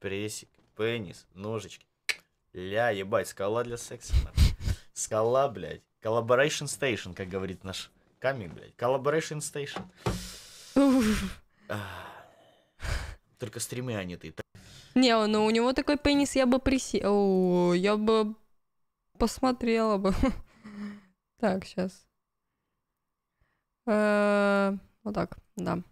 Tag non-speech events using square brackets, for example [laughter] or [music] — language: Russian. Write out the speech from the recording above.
прессик, пенис, ножички. Ля, ебать, скала для секса. Скала, блядь. Collaboration Station, как говорит наш камень, блядь. Collaboration Station. Только стримы, а не ты. Не, ну у него такой пенис, я бы присел. Я бы посмотрела бы. [laughs] Так, сейчас. Э, вот так, да.